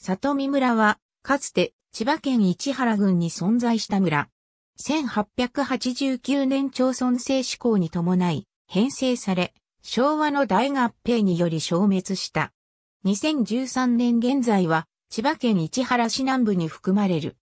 里見村は、かつて千葉県市原郡に存在した村。1889年町村制施行に伴い、編成され、昭和の大合併により消滅した。2013年現在は、千葉県市原市南部に含まれる。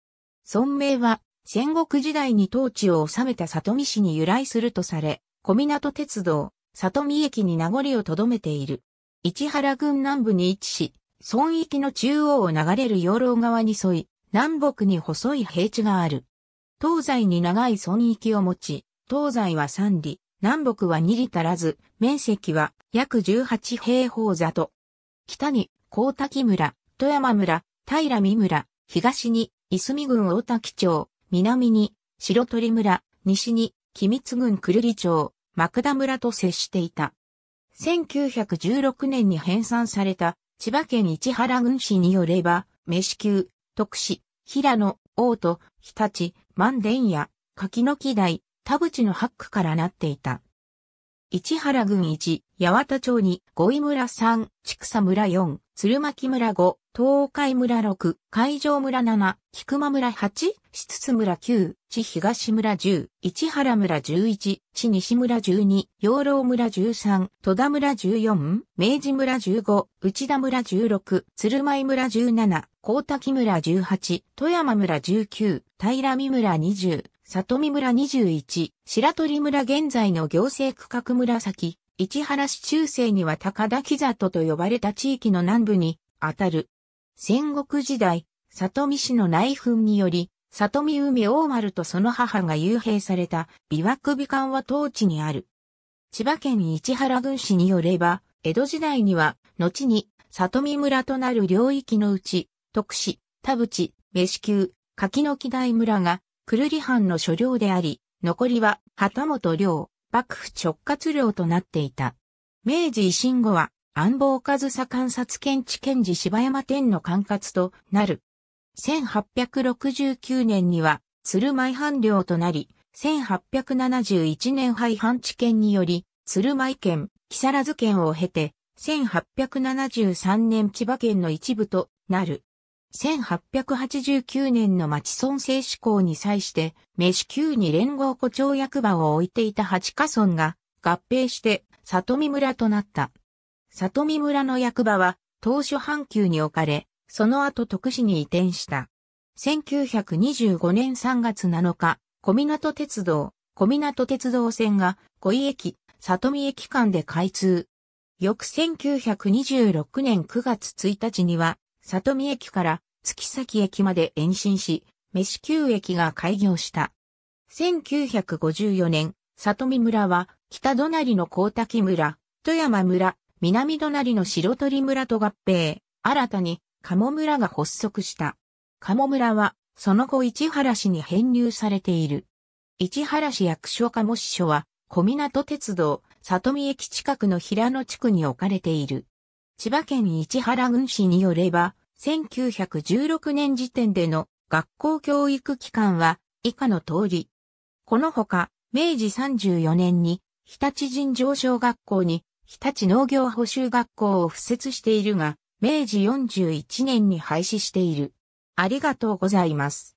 村名は、戦国時代に統治を治めた里見市に由来するとされ、小港鉄道、里見駅に名残を留めている。市原郡南部に位置し、村域の中央を流れる養老川に沿い、南北に細い平地がある。東西に長い村域を持ち、東西は3里、南北は2里足らず、面積は約18平方座と。北に、高滝村、富山村、平見村、東に、いすみ郡大滝町、南に、白鳥村、西に、君津郡久留里町、幕田村と接していた。1916年に編纂された千葉県市原郡市によれば、飯級、徳市、平野、大都、日立、万田屋、柿の木台、田淵の八区からなっていた。市原郡1、八幡町に、五井村3、千草村4、鶴巻村5、東海村6、海上村7、菊間村8、七津村9、地東村10、市原村11、地西村12、養老村13、戸田村14、明治村15、内田村16、鶴舞村17、高滝村18、富山村19、平見村20、里見村21、白鳥村現在の行政区画紫、市原市中世には高田木里と呼ばれた地域の南部に、あたる戦国時代、里見氏の内紛により、里見海大丸とその母が幽閉された琵琶首館は当地にある。千葉県市原郡市によれば、江戸時代には、後に里見村となる領域のうち、徳市、田淵、飯宮、柿の木台村が、久留里藩の所領であり、残りは旗本領、幕府直轄領となっていた。明治維新後は、安房和佐観察検知検事柴山天の管轄となる。1869年には鶴舞藩領となり、1871年廃藩置県により、鶴舞県、木更津県を経て、1873年千葉県の一部となる。1889年の町村制施行に際して、飯宮に連合誇張役場を置いていた八ヶ村が合併して、里見村となった。里見村の役場は当初阪急に置かれ、その後徳市に移転した。1925年3月7日、小港鉄道、小港鉄道線が五井駅、里見駅間で開通。翌1926年9月1日には、里見駅から月崎駅まで延伸し、飯久駅が開業した。1954年、里見村は北隣の高滝村、富山村、南隣の白鳥村と合併、新たに鴨村が発足した。鴨村は、その後市原市に編入されている。市原市役所鴨支所は、小湊鉄道、里見駅近くの平野地区に置かれている。千葉県市原郡市によれば、1916年時点での学校教育機関は以下の通り。このほか、明治34年に日立尋常小学校に日立農業補修学校を付設しているが、明治41年に廃止している。ありがとうございます。